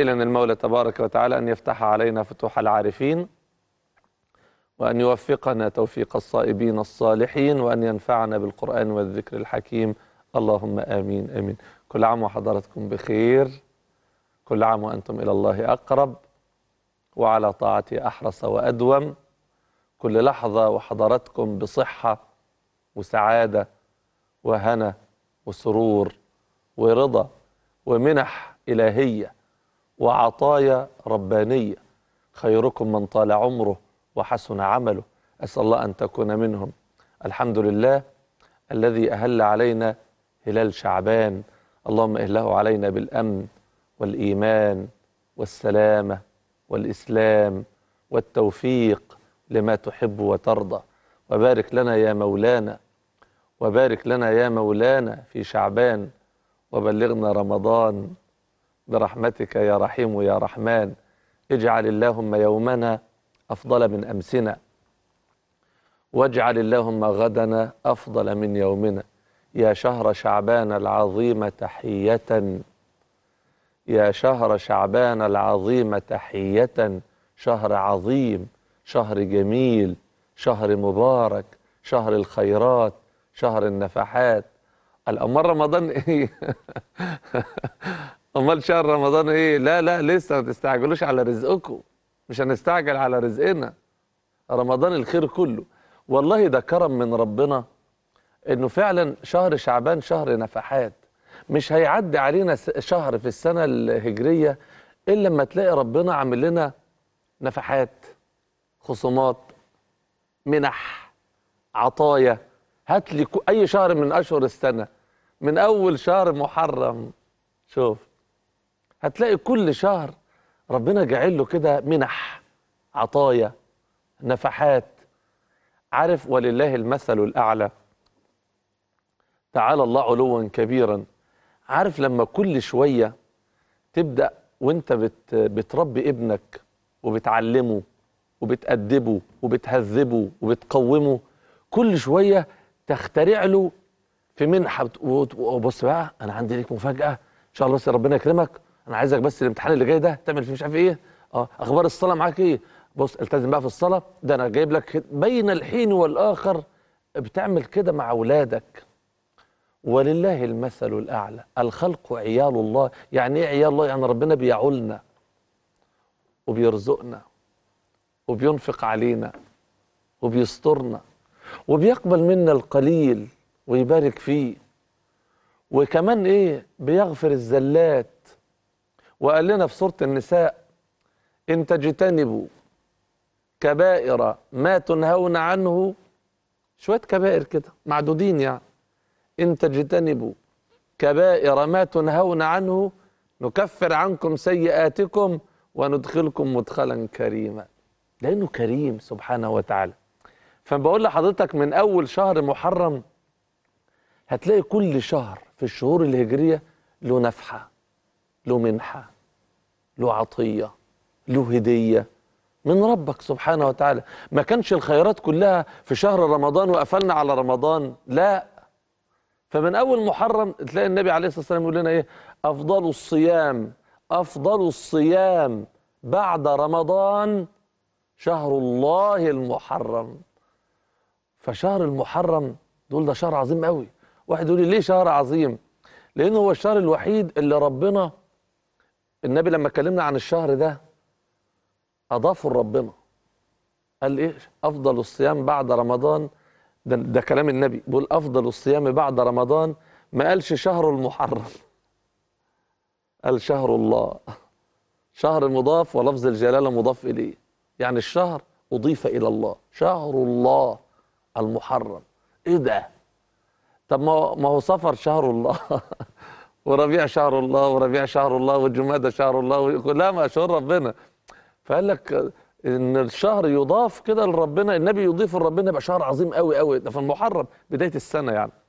إلى المولى تبارك وتعالى أن يفتح علينا فتوح العارفين وأن يوفقنا توفيق الصائبين الصالحين وأن ينفعنا بالقرآن والذكر الحكيم اللهم آمين آمين كل عام وحضراتكم بخير كل عام وأنتم إلى الله أقرب وعلى طاعته أحرص وأدوم كل لحظة وحضراتكم بصحة وسعادة وهنا وسرور ورضا ومنح إلهية وعطايا ربانية خيركم من طال عمره وحسن عمله أسأل الله أن تكون منهم الحمد لله الذي أهل علينا هلال شعبان اللهم اهله علينا بالأمن والإيمان والسلامة والإسلام والتوفيق لما تحب وترضى وبارك لنا يا مولانا وبارك لنا يا مولانا في شعبان وبلغنا رمضان برحمتك يا رحيم يا رحمن اجعل اللهم يومنا أفضل من أمسنا واجعل اللهم غدنا أفضل من يومنا يا شهر شعبان العظيم تحية يا شهر شعبان العظيم تحية شهر عظيم شهر جميل شهر مبارك شهر الخيرات شهر النفحات الأمر رمضان إيه امال شهر رمضان ايه لا لا لسه ما تستعجلوش على رزقكم مش هنستعجل على رزقنا رمضان الخير كله والله ده كرم من ربنا انه فعلا شهر شعبان شهر نفحات مش هيعدي علينا شهر في السنه الهجريه الا لما تلاقي ربنا عامل لنا نفحات خصومات منح عطايا هات لي اي شهر من اشهر السنه من اول شهر محرم شوف هتلاقي كل شهر ربنا جاعل له كده منح عطايا نفحات عارف ولله المثل الأعلى تعالى الله علوا كبيرا عارف لما كل شوية تبدأ وانت بت بتربي ابنك وبتعلمه وبتأدبه وبتهذبه وبتقومه كل شوية تخترع له في منحة وبص بقى أنا عندي لك مفاجأة إن شاء الله ربنا يكرمك انا عايزك بس الامتحان اللي جاي ده تعمل فيه مش عارف ايه اه اخبار الصلاه معاك ايه بص التزم بقى في الصلاه ده انا جايب لك بين الحين والاخر بتعمل كده مع اولادك ولله المثل الاعلى الخلق عيال الله يعني ايه عيال الله يعني ربنا بيعولنا وبيرزقنا وبينفق علينا وبيسترنا وبيقبل منا القليل ويبارك فيه وكمان ايه بيغفر الزلات وقال لنا في سورة النساء إن تجتنبوا كبائر ما تنهون عنه شوية كبائر كده معدودين يعني إن تجتنبوا كبائر ما تنهون عنه نكفر عنكم سيئاتكم وندخلكم مدخلا كريما لأنه كريم سبحانه وتعالى فبقول لحضرتك من أول شهر محرم هتلاقي كل شهر في الشهور الهجرية له نفحة له منحة له عطية له هدية من ربك سبحانه وتعالى ما كانش الخيرات كلها في شهر رمضان وقفلنا على رمضان لا فمن أول محرم تلاقي النبي عليه الصلاة والسلام يقول لنا إيه أفضل الصيام أفضل الصيام بعد رمضان شهر الله المحرم فشهر المحرم دول ده شهر عظيم قوي واحد يقول لي ليه شهر عظيم لأنه هو الشهر الوحيد اللي ربنا النبي لما كلمنا عن الشهر ده أضافه لربنا قال إيه أفضل الصيام بعد رمضان ده, ده كلام النبي بيقول أفضل الصيام بعد رمضان ما قالش شهر المحرم قال شهر الله شهر مضاف ولفظ الجلالة مضاف إليه يعني الشهر أضيف إلى الله شهر الله المحرم إيه ده طب ما هو سفر شهر الله وربيع شهر الله وربيع شهر الله وجمادة شهر الله لا ما شهور ربنا فقال لك ان الشهر يضاف كده لربنا النبي يضيف لربنا يبقى شهر عظيم قوي قوي ده في المحرم بدايه السنه يعني